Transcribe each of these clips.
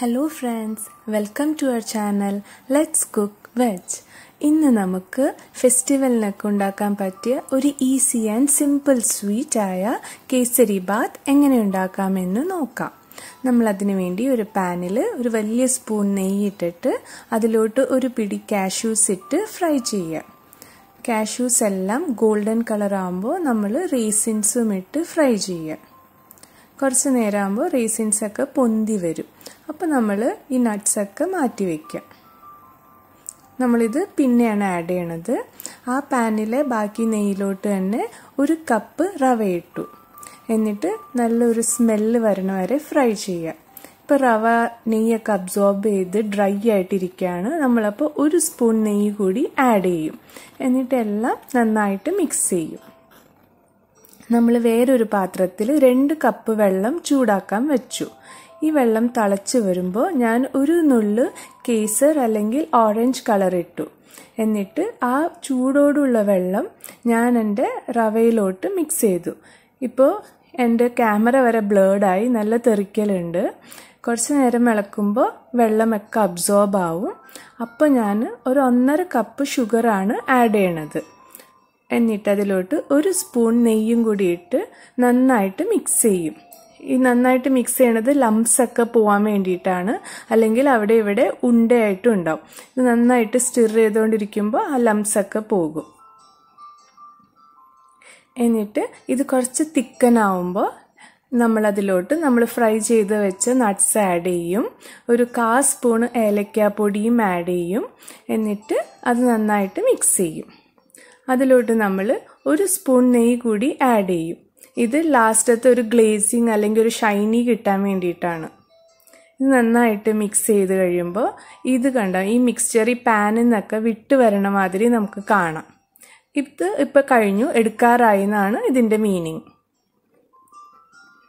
hello friends welcome to our channel let's cook veg ഇന്ന് നമുക്ക് ഫെസ്റ്റിവലിനൊക്കെ ഉണ്ടാക്കാൻ പറ്റിയ ഒരു ഈസി ആൻഡ് സിമ്പിൾ സ്വീറ്റ് ആയ കേസരി ബാത്ത് എങ്ങനെ ഉണ്ടാക്കാമെന്ന് നോക്കാം നമ്മൾ അതിനു വേണ്ടി ഒരു പാനിൽ ഒരു വലിയ സ്പൂൺ നെയ്യിട്ടിട്ട് അതിലോട്ട് ഒരു പിടി കാഷ്യൂസ് ഇട്ട് ഫ്രൈ ചെയ്യുക കാഷ്യൂസ് എല്ലാം ഗോൾഡൻ കളർ ആകുമ്പോൾ നമ്മൾ റേസിൻസും ഇട്ട് ഫ്രൈ ചെയ്യുക കുറച്ച് നേരമാകുമ്പോൾ ഒക്കെ പൊന്തി വരും അപ്പോൾ നമ്മൾ ഈ നട്ട്സൊക്കെ മാറ്റി വയ്ക്കാം നമ്മളിത് പിന്നെയാണ് ആഡ് ചെയ്യണത് ആ പാനിലെ ബാക്കി നെയ്യിലോട്ട് തന്നെ ഒരു കപ്പ് റവ ഇട്ടു എന്നിട്ട് നല്ലൊരു സ്മെല്ല് വരണ വരെ ഫ്രൈ ചെയ്യുക ഇപ്പോൾ റവ നെയ്യൊക്കെ അബ്സോർബ് ചെയ്ത് ഡ്രൈ ആയിട്ടിരിക്കുകയാണ് നമ്മളപ്പോൾ ഒരു സ്പൂൺ നെയ്യ് കൂടി ആഡ് ചെയ്യും എന്നിട്ടെല്ലാം നന്നായിട്ട് മിക്സ് ചെയ്യും നമ്മൾ വേറൊരു പാത്രത്തിൽ രണ്ട് കപ്പ് വെള്ളം ചൂടാക്കാൻ വെച്ചു ഈ വെള്ളം തിളച്ച് വരുമ്പോൾ ഞാൻ ഒരു നുള്ള് കേസർ അല്ലെങ്കിൽ ഓറഞ്ച് കളർ ഇട്ടു എന്നിട്ട് ആ ചൂടോടുള്ള വെള്ളം ഞാൻ എൻ്റെ റവയിലോട്ട് മിക്സ് ചെയ്തു ഇപ്പോൾ എൻ്റെ ക്യാമറ വരെ ബ്ലേഡായി നല്ല തെറിക്കലുണ്ട് കുറച്ച് നേരം ഇളക്കുമ്പോൾ വെള്ളമൊക്കെ അബ്സോർബ് ആവും അപ്പോൾ ഞാൻ ഒരു ഒന്നര കപ്പ് ഷുഗറാണ് ആഡ് ചെയ്യണത് അതിലോട്ട് ഒരു സ്പൂൺ നെയ്യും കൂടി ഇട്ട് നന്നായിട്ട് മിക്സ് ചെയ്യും ഈ നന്നായിട്ട് മിക്സ് ചെയ്യണത് ലംസ് ഒക്കെ പോകാൻ വേണ്ടിയിട്ടാണ് അല്ലെങ്കിൽ അവിടെ ഇവിടെ ഉണ്ടയായിട്ടും ഉണ്ടാവും ഇത് നന്നായിട്ട് സ്റ്റിർ ചെയ്തുകൊണ്ടിരിക്കുമ്പോൾ ആ ലംസ് ഒക്കെ പോകും എന്നിട്ട് ഇത് കുറച്ച് തിക്കനാവുമ്പോൾ നമ്മളതിലോട്ട് നമ്മൾ ഫ്രൈ ചെയ്ത് വെച്ച് നട്ട്സ് ആഡ് ചെയ്യും ഒരു കാ സ്പൂൺ ഏലക്കാപ്പൊടിയും ആഡ് ചെയ്യും എന്നിട്ട് അത് നന്നായിട്ട് മിക്സ് ചെയ്യും അതിലോട്ട് നമ്മൾ ഒരു സ്പൂൺ നെയ്യ് കൂടി ആഡ് ചെയ്യും ഇത് ലാസ്റ്റത്തെ ഒരു ഗ്ലേസിങ് അല്ലെങ്കിൽ ഒരു ഷൈനി കിട്ടാൻ വേണ്ടിയിട്ടാണ് ഇത് നന്നായിട്ട് മിക്സ് ചെയ്ത് കഴിയുമ്പോൾ ഇത് കണ്ട ഈ മിക്സ്ചർ ഈ പാനിൽ നിന്നൊക്കെ വിട്ട് വരണ മാതിരി നമുക്ക് കാണാം ഇത് ഇപ്പോൾ കഴിഞ്ഞു എടുക്കാറായി എന്നാണ് ഇതിൻ്റെ മീനിങ്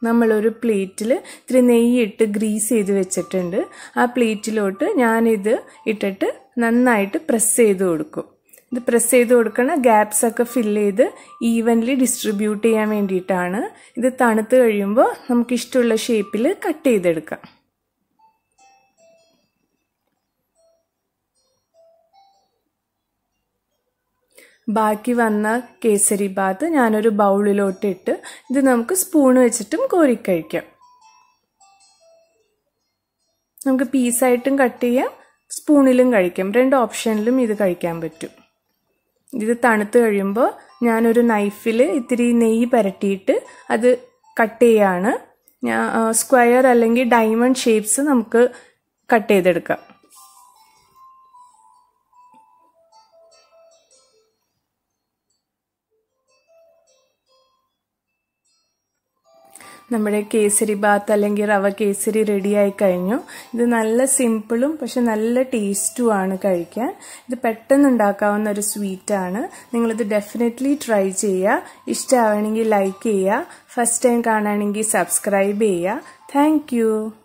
നമ്മളൊരു പ്ലേറ്റിൽ ഇത്തിരി നെയ്യിട്ട് ഗ്രീസ് ചെയ്ത് വെച്ചിട്ടുണ്ട് ആ പ്ലേറ്റിലോട്ട് ഞാനിത് ഇട്ടിട്ട് നന്നായിട്ട് പ്രസ് ചെയ്ത് കൊടുക്കും ഇത് പ്രസ് ചെയ്ത് കൊടുക്കണം ഗ്യാപ്സ് ഒക്കെ ഫില്ല് ചെയ്ത് ഈവൻലി ഡിസ്ട്രിബ്യൂട്ട് ചെയ്യാൻ വേണ്ടിയിട്ടാണ് ഇത് തണുത്ത് കഴിയുമ്പോൾ നമുക്ക് ഇഷ്ടമുള്ള ഷേപ്പിൽ കട്ട് ചെയ്തെടുക്കാം ബാക്കി വന്ന കേസരി ബാത്ത് ഞാനൊരു ബൗളിലോട്ട് ഇട്ട് ഇത് നമുക്ക് സ്പൂൺ വെച്ചിട്ടും കോരിക്കഴിക്കാം നമുക്ക് പീസായിട്ടും കട്ട് ചെയ്യാം സ്പൂണിലും കഴിക്കാം രണ്ട് ഓപ്ഷനിലും ഇത് കഴിക്കാൻ പറ്റും ഇത് തണുത്ത് കഴിയുമ്പോൾ ഞാനൊരു നൈഫിൽ ഇത്തിരി നെയ്യ് പരട്ടിയിട്ട് അത് കട്ട് ചെയ്യാണ് സ്ക്വയർ അല്ലെങ്കിൽ ഡയമണ്ട് ഷേപ്സ് നമുക്ക് കട്ട് ചെയ്തെടുക്കാം നമ്മുടെ കേസരി ബാത്ത് അല്ലെങ്കിൽ റവ കേസരി റെഡിയായി കഴിഞ്ഞു ഇത് നല്ല സിമ്പിളും പക്ഷെ നല്ല ടേസ്റ്റുമാണ് കഴിക്കാൻ ഇത് പെട്ടെന്ന് ഉണ്ടാക്കാവുന്ന ഒരു സ്വീറ്റാണ് നിങ്ങളിത് ഡെഫിനറ്റ്ലി ട്രൈ ചെയ്യുക ഇഷ്ടമാവണമെങ്കിൽ ലൈക്ക് ചെയ്യുക ഫസ്റ്റ് ടൈം കാണുകയാണെങ്കിൽ സബ്സ്ക്രൈബ് ചെയ്യുക താങ്ക്